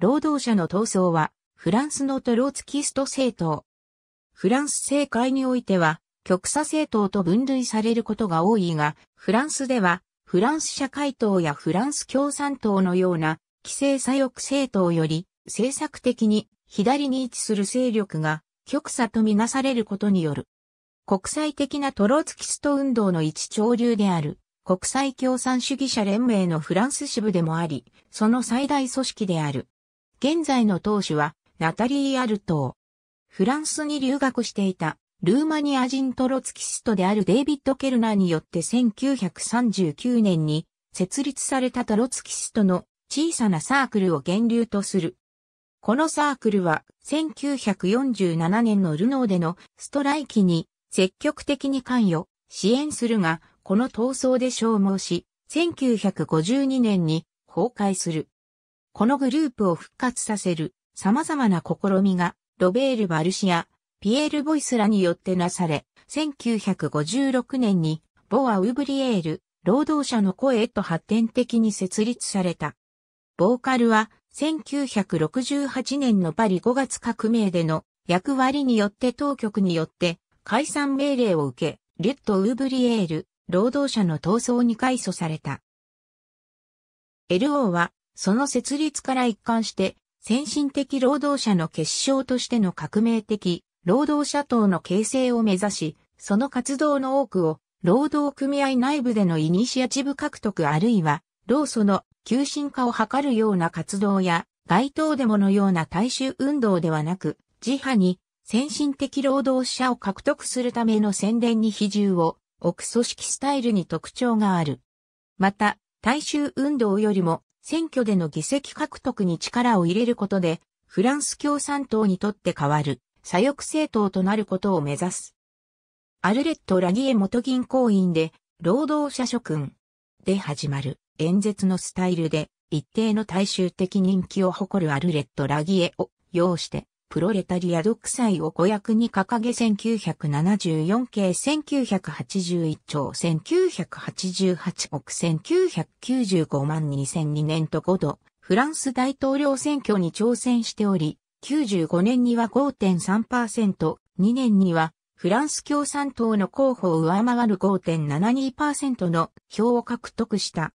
労働者の闘争は、フランスのトロツキスト政党。フランス政界においては、極左政党と分類されることが多いが、フランスでは、フランス社会党やフランス共産党のような、規制左翼政党より、政策的に左に位置する勢力が、極左とみなされることによる。国際的なトロツキスト運動の一潮流である、国際共産主義者連盟のフランス支部でもあり、その最大組織である。現在の当主はナタリー・アルトー。フランスに留学していたルーマニア人トロツキストであるデイビッド・ケルナーによって1939年に設立されたトロツキストの小さなサークルを源流とする。このサークルは1947年のルノーでのストライキに積極的に関与、支援するが、この闘争で消耗し、1952年に崩壊する。このグループを復活させる様々な試みがロベール・バルシア、ピエール・ボイスらによってなされ、1956年にボア・ウブリエール、労働者の声へと発展的に設立された。ボーカルは1968年のパリ5月革命での役割によって当局によって解散命令を受け、リュット・ウーブリエール、労働者の闘争に改組された。LO はその設立から一貫して、先進的労働者の結晶としての革命的、労働者党の形成を目指し、その活動の多くを、労働組合内部でのイニシアチブ獲得あるいは、労組の急進化を図るような活動や、街頭デモのような大衆運動ではなく、自派に先進的労働者を獲得するための宣伝に比重を置く組織スタイルに特徴がある。また、大衆運動よりも選挙での議席獲得に力を入れることで、フランス共産党にとって変わる左翼政党となることを目指す。アルレット・ラギエ元銀行員で、労働者諸君で始まる演説のスタイルで一定の大衆的人気を誇るアルレット・ラギエを擁してプロレタリア独裁を子役に掲げ1974系1981兆1988億1995万2002年と5度、フランス大統領選挙に挑戦しており、95年には5.3%、2年にはフランス共産党の候補を上回る5.72%の票を獲得した。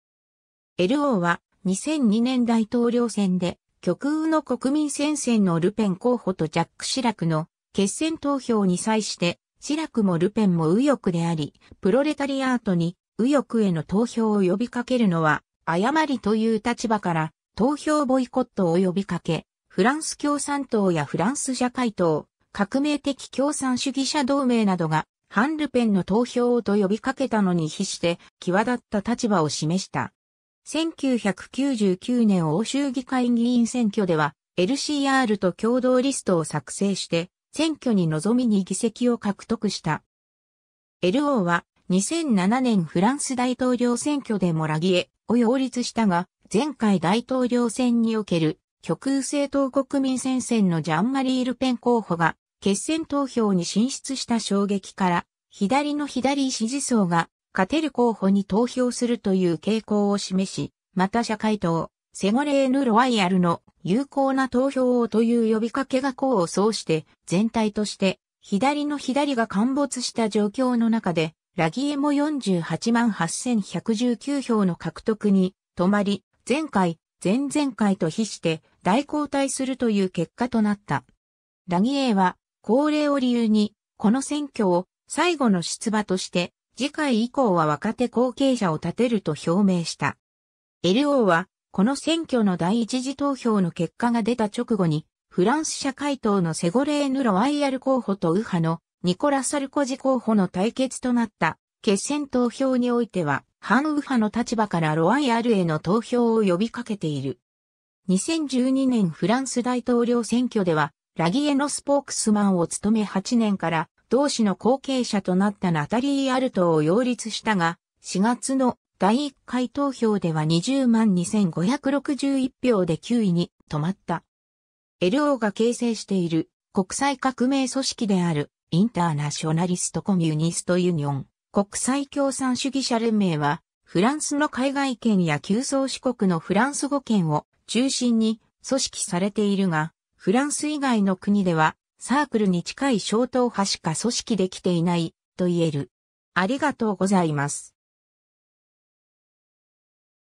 LO は2002年大統領選で極右の国民戦線のルペン候補とジャック・シラクの決戦投票に際して、シラクもルペンも右翼であり、プロレタリアートに右翼への投票を呼びかけるのは、誤りという立場から、投票ボイコットを呼びかけ、フランス共産党やフランス社会党、革命的共産主義者同盟などが、ハン・ルペンの投票をと呼びかけたのに比して、際立った立場を示した。1999年欧州議会議員選挙では LCR と共同リストを作成して選挙に臨みに議席を獲得した。LO は2007年フランス大統領選挙でモラギエを擁立したが、前回大統領選における極右政党国民戦線のジャンマリー・ルペン候補が決選投票に進出した衝撃から、左の左支持層が勝てる候補に投票するという傾向を示し、また社会党、セゴレーヌ・ロワイヤルの有効な投票をという呼びかけが功を奏して、全体として左の左が陥没した状況の中で、ラギエも48万8119票の獲得に止まり、前回、前々回と比して大交代するという結果となった。ラギエは、高齢を理由に、この選挙を最後の出馬として次回以降は若手後継者を立てると表明した。LO は、この選挙の第一次投票の結果が出た直後に、フランス社会党のセゴレーヌ・ロワイヤル候補と右派のニコラ・サルコジ候補の対決となった決選投票においては、反右派の立場からロワイヤルへの投票を呼びかけている。2012年フランス大統領選挙では、ラギエのスポークスマンを務め8年から同氏の後継者となったナタリー・アルトを擁立したが、4月の第1回投票では20万2561票で9位に止まった。LO が形成している国際革命組織であるインターナショナリストコミュニストユニオン国際共産主義者連盟はフランスの海外圏や旧宗主国のフランス語圏を中心に組織されているが、フランス以外の国ではサークルに近い小党派しか組織できていないと言える。ありがとうございます。